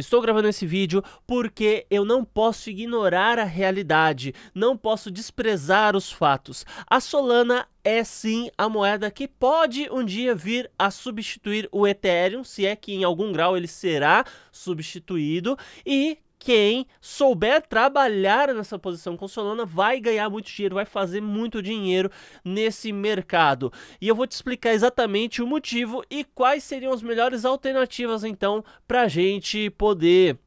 estou gravando esse vídeo porque eu não posso ignorar a realidade, não posso desprezar os fatos. A Solana é sim a moeda que pode um dia vir a substituir o Ethereum, se é que em algum grau ele será substituído, e quem souber trabalhar nessa posição com Solana vai ganhar muito dinheiro, vai fazer muito dinheiro nesse mercado. E eu vou te explicar exatamente o motivo e quais seriam as melhores alternativas então para a gente poder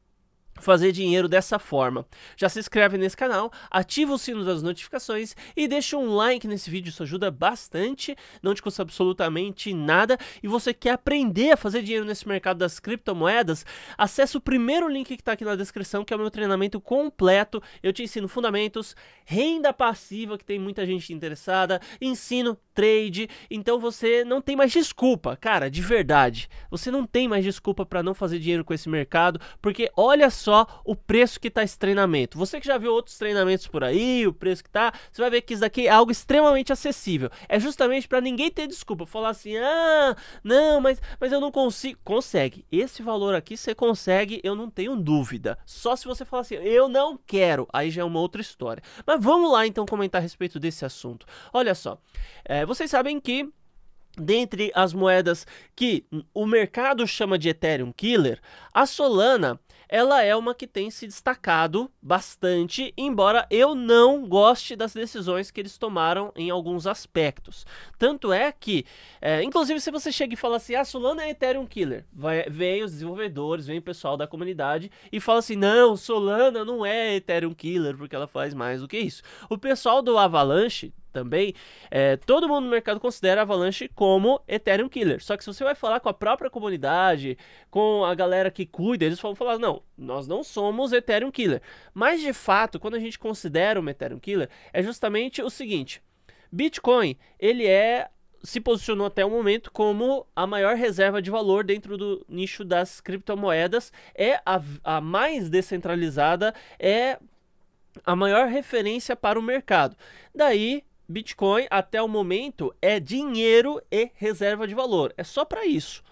fazer dinheiro dessa forma. Já se inscreve nesse canal, ativa o sino das notificações e deixa um like nesse vídeo, isso ajuda bastante, não te custa absolutamente nada. E você quer aprender a fazer dinheiro nesse mercado das criptomoedas? Acesse o primeiro link que está aqui na descrição, que é o meu treinamento completo. Eu te ensino fundamentos, renda passiva, que tem muita gente interessada, ensino trade, então você não tem mais desculpa, cara, de verdade. Você não tem mais desculpa para não fazer dinheiro com esse mercado, porque olha só só o preço que tá esse treinamento. Você que já viu outros treinamentos por aí, o preço que tá, você vai ver que isso daqui é algo extremamente acessível. É justamente para ninguém ter desculpa, falar assim: "Ah, não, mas mas eu não consigo". Consegue. Esse valor aqui você consegue, eu não tenho dúvida. Só se você falar assim: "Eu não quero". Aí já é uma outra história. Mas vamos lá então comentar a respeito desse assunto. Olha só, é, vocês sabem que Dentre as moedas que o mercado chama de Ethereum Killer, a Solana ela é uma que tem se destacado bastante, embora eu não goste das decisões que eles tomaram em alguns aspectos. Tanto é que, é, inclusive, se você chega e fala assim, ah, Solana é Ethereum Killer, vai, vem os desenvolvedores, vem o pessoal da comunidade e fala assim, não, Solana não é Ethereum Killer, porque ela faz mais do que isso. O pessoal do Avalanche, também, é, todo mundo no mercado considera a Avalanche como Ethereum Killer. Só que se você vai falar com a própria comunidade, com a galera que cuida, eles vão falar: não, nós não somos Ethereum Killer. Mas de fato, quando a gente considera uma Ethereum Killer, é justamente o seguinte: Bitcoin, ele é. Se posicionou até o momento como a maior reserva de valor dentro do nicho das criptomoedas, é a, a mais descentralizada, é a maior referência para o mercado. Daí Bitcoin, até o momento, é dinheiro e reserva de valor. É só para isso.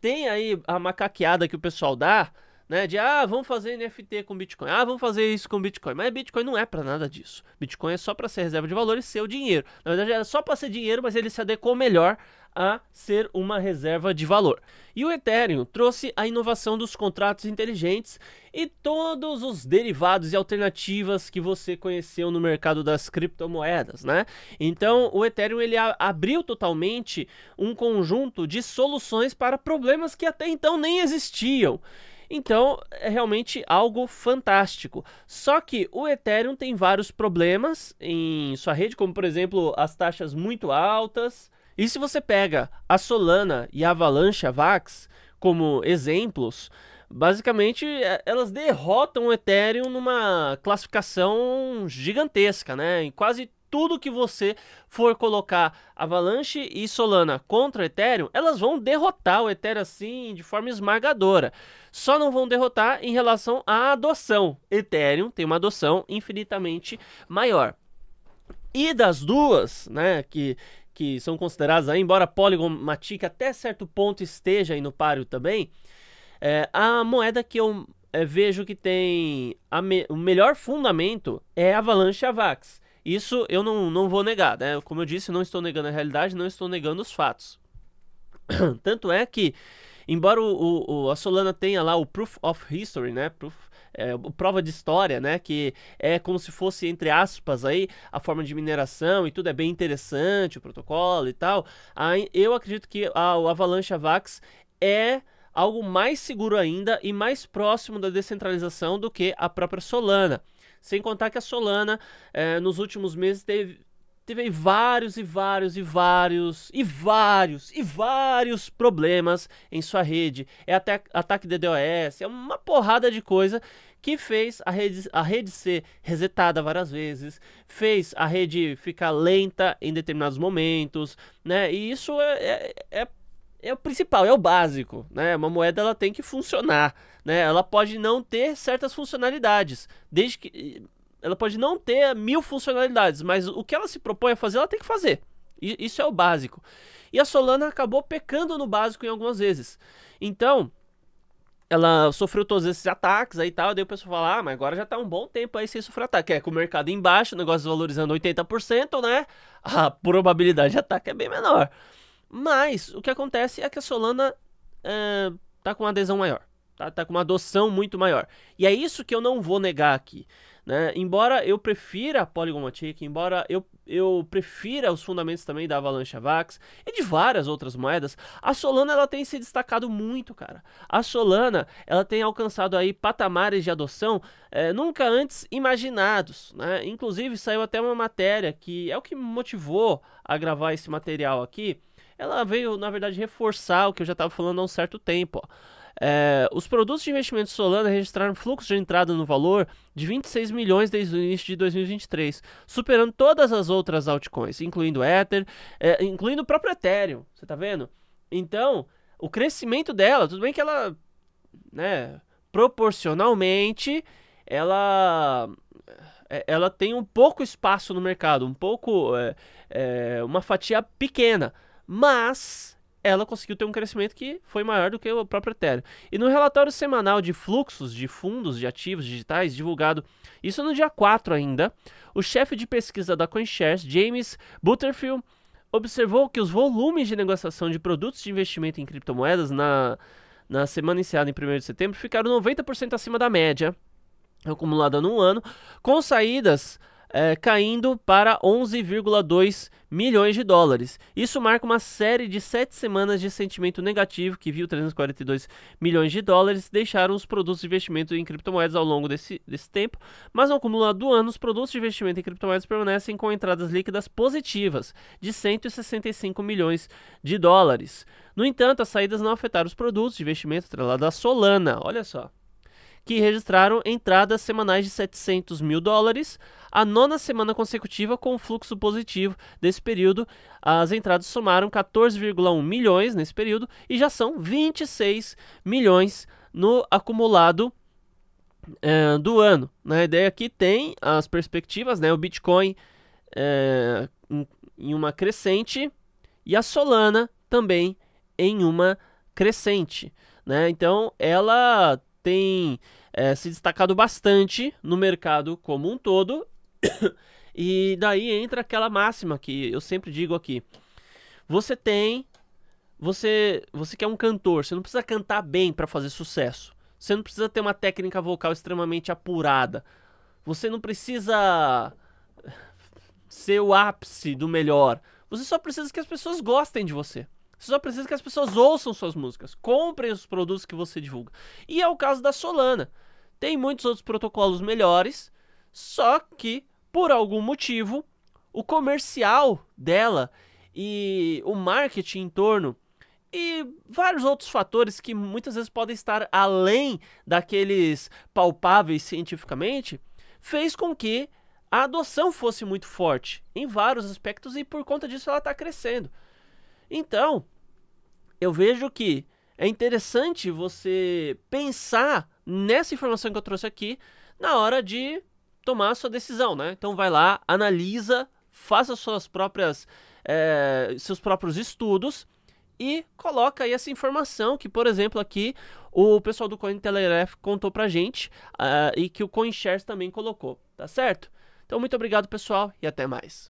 Tem aí a macaqueada que o pessoal dá, né? De ah, vamos fazer NFT com Bitcoin. Ah, vamos fazer isso com Bitcoin. Mas Bitcoin não é para nada disso. Bitcoin é só para ser reserva de valor e seu dinheiro. Na verdade, era só para ser dinheiro, mas ele se adequou melhor a ser uma reserva de valor. E o Ethereum trouxe a inovação dos contratos inteligentes e todos os derivados e alternativas que você conheceu no mercado das criptomoedas, né? Então, o Ethereum ele abriu totalmente um conjunto de soluções para problemas que até então nem existiam. Então, é realmente algo fantástico. Só que o Ethereum tem vários problemas em sua rede, como por exemplo, as taxas muito altas, e se você pega a Solana e a Avalanche, a Vax, como exemplos, basicamente é, elas derrotam o Ethereum numa classificação gigantesca, né? Em quase tudo que você for colocar Avalanche e Solana contra o Ethereum, elas vão derrotar o Ethereum assim de forma esmagadora. Só não vão derrotar em relação à adoção. Ethereum tem uma adoção infinitamente maior. E das duas, né, que que são consideradas aí, embora Matic até certo ponto esteja aí no páreo também, é, a moeda que eu é, vejo que tem me, o melhor fundamento é Avalanche Avax. Isso eu não, não vou negar, né? Como eu disse, não estou negando a realidade, não estou negando os fatos. Tanto é que, embora o, o, a Solana tenha lá o Proof of History, né? Proof é, prova de história, né? Que é como se fosse, entre aspas, aí, a forma de mineração e tudo é bem interessante, o protocolo e tal. Aí, eu acredito que a, o Avalanche Avax é algo mais seguro ainda e mais próximo da descentralização do que a própria Solana. Sem contar que a Solana, é, nos últimos meses, teve, teve vários e vários e vários e vários e vários problemas em sua rede. É até ataque DDoS, é uma porrada de coisa que fez a rede, a rede ser resetada várias vezes, fez a rede ficar lenta em determinados momentos, né? E isso é, é, é é o principal, é o básico, né? Uma moeda ela tem que funcionar, né? Ela pode não ter certas funcionalidades, desde que ela pode não ter mil funcionalidades, mas o que ela se propõe a fazer, ela tem que fazer. Isso é o básico. E a Solana acabou pecando no básico em algumas vezes. Então, ela sofreu todos esses ataques aí e tal. Daí o pessoal fala: ah, mas agora já tá um bom tempo aí sem sofrer ataque. É, com o mercado embaixo, o negócio valorizando 80%, né? A probabilidade de ataque é bem menor. Mas o que acontece é que a Solana é, tá com uma adesão maior. Tá, tá com uma adoção muito maior. E é isso que eu não vou negar aqui. Né? Embora eu prefira a Polygon Matic, embora eu, eu prefira os fundamentos também da Avalanche Vax e de várias outras moedas, a Solana ela tem se destacado muito, cara. A Solana ela tem alcançado aí patamares de adoção é, nunca antes imaginados, né? Inclusive saiu até uma matéria que é o que me motivou a gravar esse material aqui. Ela veio, na verdade, reforçar o que eu já estava falando há um certo tempo. Ó é, os produtos de investimento Solana registraram fluxo de entrada no valor de 26 milhões desde o início de 2023, superando todas as outras altcoins, incluindo Ether, é, incluindo o próprio Ethereum, você tá vendo? Então, o crescimento dela, tudo bem que ela, né, proporcionalmente, ela é, ela tem um pouco espaço no mercado, um pouco é, é uma fatia pequena, mas ela conseguiu ter um crescimento que foi maior do que o próprio Ethereum. E no relatório semanal de fluxos de fundos de ativos digitais divulgado, isso no dia 4 ainda, o chefe de pesquisa da CoinShares, James Butterfield, observou que os volumes de negociação de produtos de investimento em criptomoedas na, na semana iniciada em 1 de setembro ficaram 90% acima da média acumulada no ano, com saídas é, caindo para 11,2 milhões de dólares. Isso marca uma série de sete semanas de sentimento negativo que viu 342 milhões de dólares deixaram os produtos de investimento em criptomoedas ao longo desse, desse tempo, mas no acumulado do ano, os produtos de investimento em criptomoedas permanecem com entradas líquidas positivas de 165 milhões de dólares. No entanto, as saídas não afetaram os produtos de investimento atrelados à Solana. Olha só que registraram entradas semanais de 700 mil dólares, a nona semana consecutiva com fluxo positivo desse período. As entradas somaram 14,1 milhões nesse período e já são 26 milhões no acumulado é, do ano. Na né? ideia aqui tem as perspectivas, né? O Bitcoin é, em, em uma crescente e a Solana também em uma crescente. Né? Então ela tem é, se destacado bastante no mercado como um todo. e daí entra aquela máxima que eu sempre digo aqui. Você tem. Você, você quer é um cantor, você não precisa cantar bem para fazer sucesso. Você não precisa ter uma técnica vocal extremamente apurada. Você não precisa ser o ápice do melhor. Você só precisa que as pessoas gostem de você. Você só precisa que as pessoas ouçam suas músicas, comprem os produtos que você divulga. E é o caso da Solana. Tem muitos outros protocolos melhores, só que por algum motivo o comercial dela e o marketing em torno e vários outros fatores que muitas vezes podem estar além daqueles palpáveis cientificamente, fez com que a adoção fosse muito forte em vários aspectos e por conta disso ela está crescendo. Então, eu vejo que é interessante você pensar nessa informação que eu trouxe aqui na hora de tomar a sua decisão, né? Então vai lá, analisa, faça suas próprias é, seus próprios estudos e coloca aí essa informação que, por exemplo, aqui o pessoal do Cointelegraph contou pra gente uh, e que o CoinShares também colocou, tá certo? Então muito obrigado pessoal e até mais.